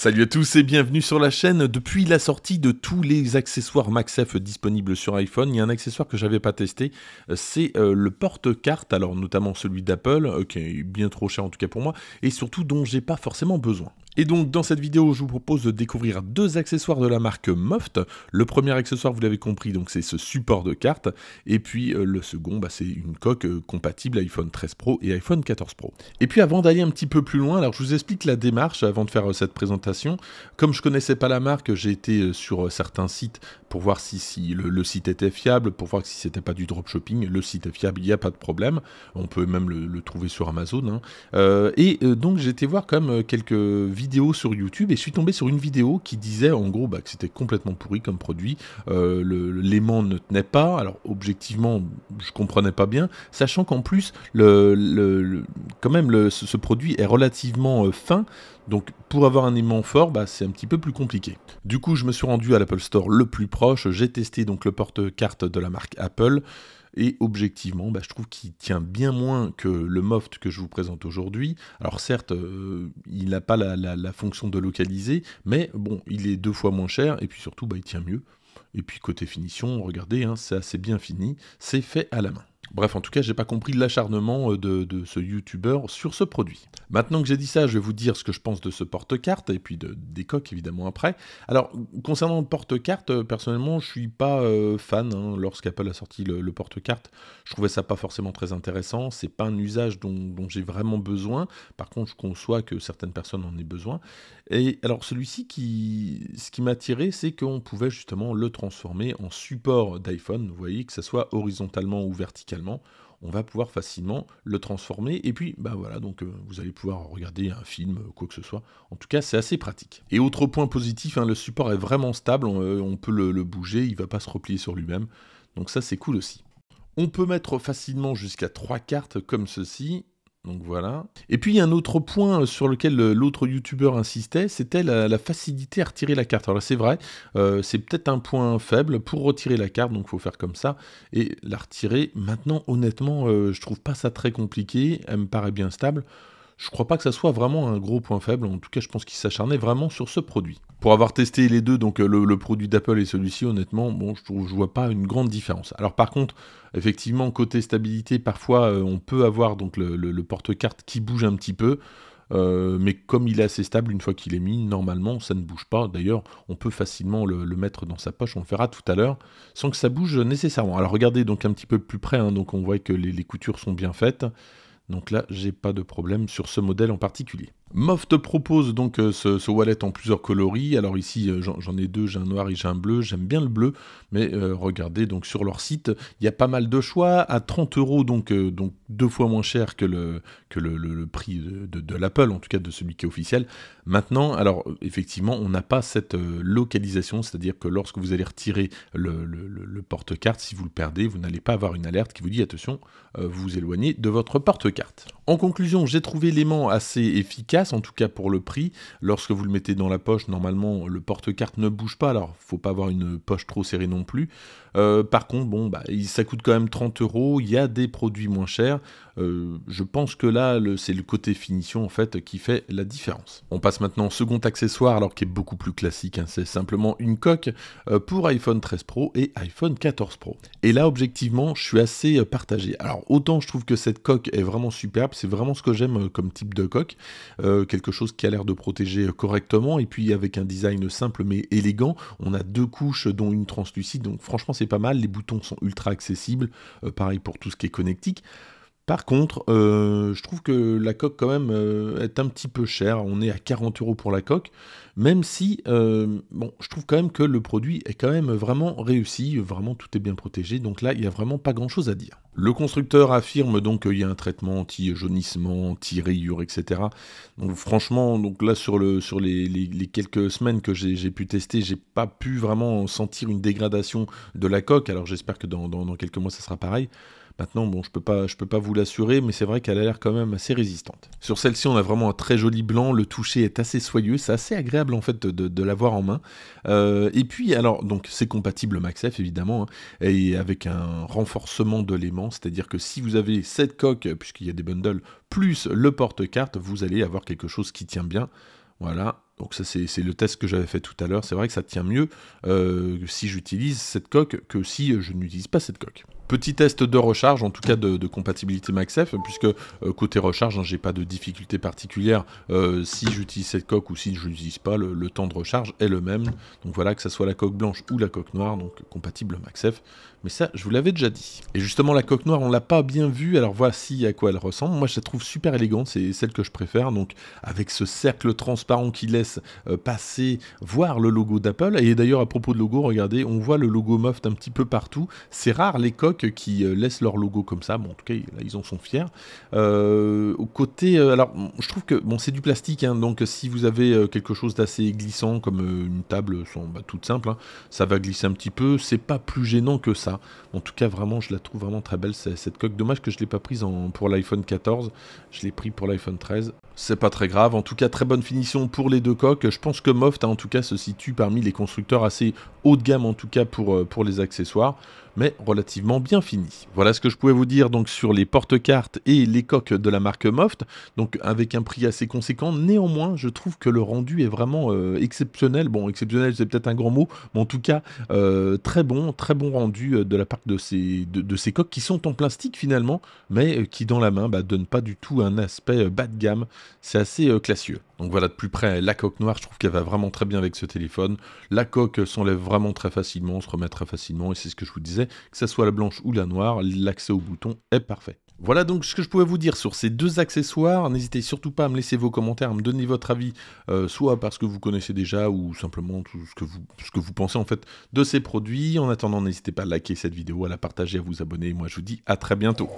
Salut à tous et bienvenue sur la chaîne. Depuis la sortie de tous les accessoires MaxF disponibles sur iPhone, il y a un accessoire que j'avais pas testé, euh, c'est euh, le porte-carte, alors notamment celui d'Apple, euh, qui est bien trop cher en tout cas pour moi, et surtout dont j'ai pas forcément besoin. Et donc dans cette vidéo, je vous propose de découvrir deux accessoires de la marque Moft. Le premier accessoire, vous l'avez compris, donc c'est ce support de carte. Et puis euh, le second, bah, c'est une coque euh, compatible iPhone 13 Pro et iPhone 14 Pro. Et puis avant d'aller un petit peu plus loin, alors je vous explique la démarche avant de faire euh, cette présentation. Comme je ne connaissais pas la marque, j'ai été sur certains sites pour voir si, le, site était fiable, pour voir si ce n'était pas du dropshipping. Le site est fiable, il n'y a pas de problème. On peut même le, trouver sur Amazon. Hein. et donc j'ai été voir comme quelques vidéos sur YouTube et je suis tombé sur une vidéo qui disait en gros bah, que c'était complètement pourri comme produit, euh, l'aimant ne tenait pas, alors objectivement je comprenais pas bien, sachant qu'en plus le, quand même le, ce, produit est relativement euh, fin, donc pour avoir un aimant fort, bah, c'est un petit peu plus compliqué. Du coup, je me suis rendu à l'Apple Store le plus proche, j'ai testé donc le porte-carte de la marque Apple. Et objectivement, bah, je trouve qu'il tient bien moins que le Moft que je vous présente aujourd'hui. Alors certes, euh, il n'a pas la, fonction de localiser, mais bon, il est deux fois moins cher, et puis surtout, bah, il tient mieux. Et puis côté finition, regardez, hein, c'est assez bien fini, c'est fait à la main. Bref, en tout cas, j'ai pas compris l'acharnement euh, de, ce youtubeur sur ce produit. Maintenant que j'ai dit ça, je vais vous dire ce que je pense de ce porte-carte et puis de, des coques évidemment après. Alors, concernant le porte-carte, euh, personnellement, je suis pas euh, fan. Hein. Lorsqu'Apple a sorti le, porte-carte, je trouvais ça pas forcément très intéressant. C'est pas un usage dont, j'ai vraiment besoin. Par contre, je conçois que certaines personnes en aient besoin. Et alors, celui-ci, qui, ce qui m'a attiré, c'est qu'on pouvait justement le transformer en support d'iPhone. Vous voyez, que ce soit horizontalement ou verticalement on va pouvoir facilement le transformer. Et puis, bah voilà, donc euh, vous allez pouvoir regarder un film, euh, quoi que ce soit. En tout cas, c'est assez pratique. Et autre point positif, hein, le support est vraiment stable, on, euh, peut le, bouger, il va pas se replier sur lui-même. Donc ça, c'est cool aussi. On peut mettre facilement jusqu'à trois cartes comme ceci, donc voilà. Et puis il y a un autre point euh, sur lequel euh, l'autre youtubeur insistait, c'était la, facilité à retirer la carte. Alors c'est vrai, euh, c'est peut-être un point faible pour retirer la carte, donc il faut faire comme ça et la retirer. Maintenant, honnêtement, je je trouve pas ça très compliqué, elle me paraît bien stable. Je crois pas que ça soit vraiment un gros point faible, en tout cas je pense qu'il s'acharnait vraiment sur ce produit. Pour avoir testé les deux, donc euh, le, produit d'Apple et celui-ci, honnêtement, bon, je, ne vois pas une grande différence. Alors par contre, effectivement, côté stabilité, parfois euh, on peut avoir donc le, porte-carte qui bouge un petit peu. Euh, mais comme il est assez stable, une fois qu'il est mis, normalement ça ne bouge pas. D'ailleurs, on peut facilement le, mettre dans sa poche, on le fera tout à l'heure, sans que ça bouge nécessairement. Alors regardez donc un petit peu plus près, hein, donc on voit que les coutures sont bien faites. Donc là, j'ai pas de problème sur ce modèle en particulier. Moft te propose donc euh, ce, wallet en plusieurs coloris. Alors ici, euh, j'en ai deux, j'ai un noir et j'ai un bleu. J'aime bien le bleu, mais euh, regardez donc sur leur site, il y a pas mal de choix à 30 euros, donc donc deux fois moins cher que le que le, prix de, l'Apple, en tout cas de celui qui est officiel. Maintenant, alors effectivement, on n'a pas cette localisation, c'est-à-dire que lorsque vous allez retirer le, porte-carte, si vous le perdez, vous n'allez pas avoir une alerte qui vous dit attention, vous vous éloignez de votre porte-carte. En conclusion, j'ai trouvé l'aimant assez efficace en tout cas pour le prix. Lorsque vous le mettez dans la poche, normalement, le porte-carte ne bouge pas, alors faut pas avoir une poche trop serrée non plus. Euh, par contre, bon, bah, ça coûte quand même 30 euros, il y a des produits moins chers. Euh, je pense que là, c'est le côté finition, en fait, qui fait la différence. On passe maintenant au second accessoire, alors qui est beaucoup plus classique, hein. c'est simplement une coque euh, pour iPhone 13 Pro et iPhone 14 Pro. Et là, objectivement, je suis assez partagé. Alors, autant je trouve que cette coque est vraiment superbe, c'est vraiment ce que j'aime comme type de coque. Euh, quelque chose qui a l'air de protéger euh, correctement, et puis avec un design simple mais élégant, on a deux couches dont une translucide, donc franchement c'est pas mal, les boutons sont ultra accessibles, euh, pareil pour tout ce qui est connectique. Par contre, euh, je trouve que la coque quand même euh, est un petit peu chère. On est à 40 euros pour la coque, même si euh, bon, je trouve quand même que le produit est quand même vraiment réussi, vraiment tout est bien protégé. Donc là, il n'y a vraiment pas grand-chose à dire. Le constructeur affirme donc qu'il y a un traitement anti-jaunissement, anti-rayures, etc. Donc franchement, donc là sur le sur les, quelques semaines que j'ai pu tester, j'ai pas pu vraiment sentir une dégradation de la coque. Alors j'espère que dans, dans quelques mois, ça sera pareil. Maintenant, bon, je peux pas, je peux pas vous mais c'est vrai qu'elle a l'air quand même assez résistante. Sur celle-ci, on a vraiment un très joli blanc, le toucher est assez soyeux, c'est assez agréable en fait de, l'avoir en main. Euh, et puis, alors, donc c'est compatible MaxF évidemment, hein, et avec un renforcement de l'aimant, c'est-à-dire que si vous avez cette coque, puisqu'il y a des bundles, plus le porte-carte, vous allez avoir quelque chose qui tient bien. Voilà, donc ça c'est le test que j'avais fait tout à l'heure. C'est vrai que ça tient mieux euh, si j'utilise cette coque que si je n'utilise pas cette coque. Petit test de recharge, en tout cas de, compatibilité MaxF, puisque euh, côté recharge, hein, j'ai pas de difficulté particulière euh, si j'utilise cette coque ou si je n'utilise pas, le, temps de recharge est le même. Donc voilà, que ce soit la coque blanche ou la coque noire, donc compatible MaxF. Mais ça, je vous l'avais déjà dit. Et justement, la coque noire, on l'a pas bien vue, alors voici à quoi elle ressemble. Moi, je la trouve super élégante, c'est celle que je préfère, donc avec ce cercle transparent qui laisse euh, passer, voir le logo d'Apple. Et d'ailleurs, à propos de logo, regardez, on voit le logo Moft un petit peu partout. C'est rare les coques qui euh, laissent leur logo comme ça. Bon, en tout cas, là, ils en sont fiers. Euh, au côté, alors, je trouve que bon, c'est du plastique, hein, donc si vous avez quelque chose d'assez glissant, comme une table sont, bah, toute simple, hein, ça va glisser un petit peu. C'est pas plus gênant que ça. En tout cas, vraiment, je la trouve vraiment très belle cette coque. Dommage que je l'ai pas prise pour l'iPhone 14. Je l'ai pris pour l'iPhone 13 c'est pas très grave. En tout cas, très bonne finition pour les deux coques. Je pense que Moft, hein, en tout cas, se situe parmi les constructeurs assez haut de gamme, en tout cas pour, euh, pour les accessoires mais relativement bien fini. Voilà ce que je pouvais vous dire donc sur les porte-cartes et les coques de la marque Moft, donc avec un prix assez conséquent. Néanmoins, je trouve que le rendu est vraiment euh, exceptionnel. Bon, exceptionnel, c'est peut-être un grand mot, mais en tout cas, euh, très bon, très bon rendu euh, de la part de ces, de, ces coques qui sont en plastique finalement, mais qui dans la main bah, donnent pas du tout un aspect bas de gamme. C'est assez classieux. Donc voilà de plus près la coque noire, je trouve qu'elle va vraiment très bien avec ce téléphone. La coque s'enlève vraiment très facilement, se remet très facilement, et c'est ce que je vous disais que ce soit la blanche ou la noire, l'accès au bouton est parfait. Voilà donc ce que je pouvais vous dire sur ces deux accessoires. N'hésitez surtout pas à me laisser vos commentaires, à me donner votre avis, euh, soit parce que vous connaissez déjà ou simplement tout ce que vous, ce que vous pensez en fait de ces produits. En attendant, n'hésitez pas à liker cette vidéo, à la partager, à vous abonner. Moi, je vous dis à très bientôt.